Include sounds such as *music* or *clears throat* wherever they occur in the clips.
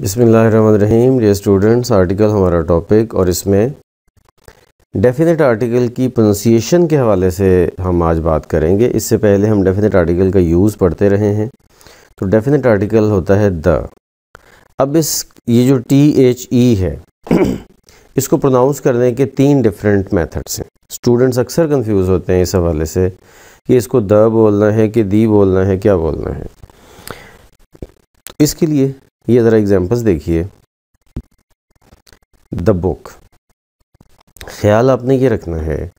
बिसमीम dear students article हमारा topic और इसमें डेफिनेट आर्टिकल की प्रोनसीशन के हवाले से हम आज बात करेंगे इससे पहले हम डेफिनेट आर्टिकल का यूज़ पढ़ते रहे हैं तो डेफिनेट आर्टिकल होता है द अब इस ये जो टी एच ई है *clears throat* इसको प्रोनाउंस करने के तीन डिफरेंट मेथड्स हैं स्टूडेंट्स अक्सर कंफ्यूज होते हैं इस हवाले से कि इसको द बोलना है कि दी बोलना है क्या बोलना है इसके लिए ये ज़रा एग्जांपल्स देखिए द बुक ख्याल आपने ये रखना है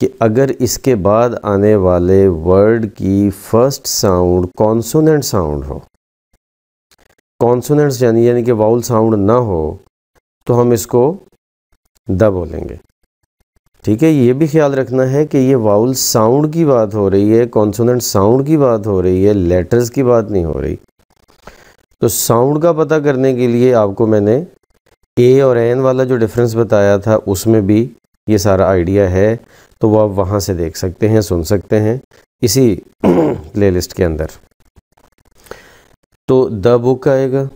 कि अगर इसके बाद आने वाले वर्ड की फर्स्ट साउंड कॉन्सोनेंट साउंड हो कॉन्सोनेंट्स यानी यानी कि वाउल साउंड ना हो तो हम इसको द बोलेंगे ठीक है ये भी ख्याल रखना है कि ये वाउल साउंड की बात हो रही है कॉन्सोनेंट साउंड की बात हो रही है लेटर्स की बात नहीं हो रही तो साउंड का पता करने के लिए आपको मैंने ए और एन वाला जो डिफरेंस बताया था उसमें भी ये सारा आइडिया है तो वो आप वहाँ से देख सकते हैं सुन सकते हैं इसी प्लेलिस्ट *clears throat* के अंदर तो द बुक आएगा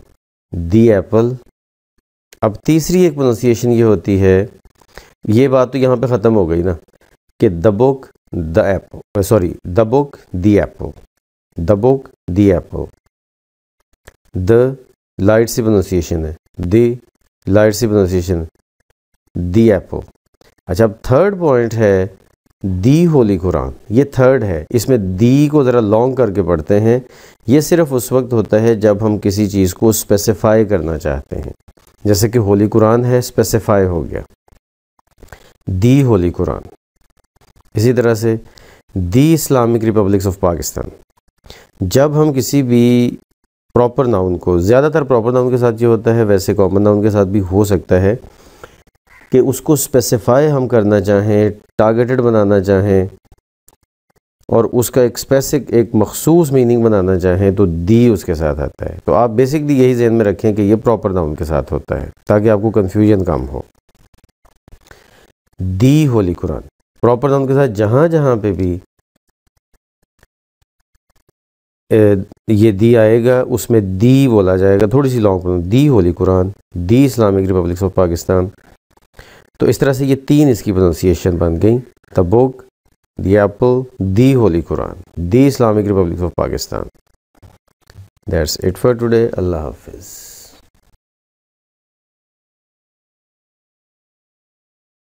दी एप्पल अब तीसरी एक प्रोनाउंसिएशन ये होती है ये बात तो यहाँ पे ख़त्म हो गई ना कि the book the apple sorry the book the apple the book the apple the light सी प्रोनाउंसिएशन है द लाइट सी प्रोनाउंसिएशन दी एप्पल अच्छा अब थर्ड पॉइंट है दी होली कुरान ये थर्ड है इसमें दी को ज़रा लॉन्ग करके पढ़ते हैं ये सिर्फ उस वक्त होता है जब हम किसी चीज़ को स्पेसिफाई करना चाहते हैं जैसे कि होली कुरान है स्पेसिफाई हो गया दी होली कुरान इसी तरह से the Islamic Republics of Pakistan जब हम किसी भी प्रॉपर नाउन को ज़्यादातर प्रॉपर नाउन के साथ ये होता है वैसे कॉमन नाउन के साथ भी हो सकता है कि उसको स्पेसिफाई हम करना चाहें टारगेटेड बनाना चाहें और उसका एक स्पेसिक एक मखसूस मीनिंग बनाना चाहें तो दी उसके साथ आता है तो आप बेसिकली यही जहन में रखें कि ये प्रॉपर नाउन के साथ होता है ताकि आपको कन्फ्यूजन कम हो the holy Quran proper noun के साथ जहाँ जहाँ पे भी ये दी आएगा उसमें दी बोला जाएगा थोड़ी सी long problem the holy Quran the Islamic Republic of Pakistan तो इस तरह से ये तीन इसकी प्रोनाउंसिएशन बन गई the book the apple the holy Quran the Islamic Republic of Pakistan that's it for today अल्लाह हाफिज़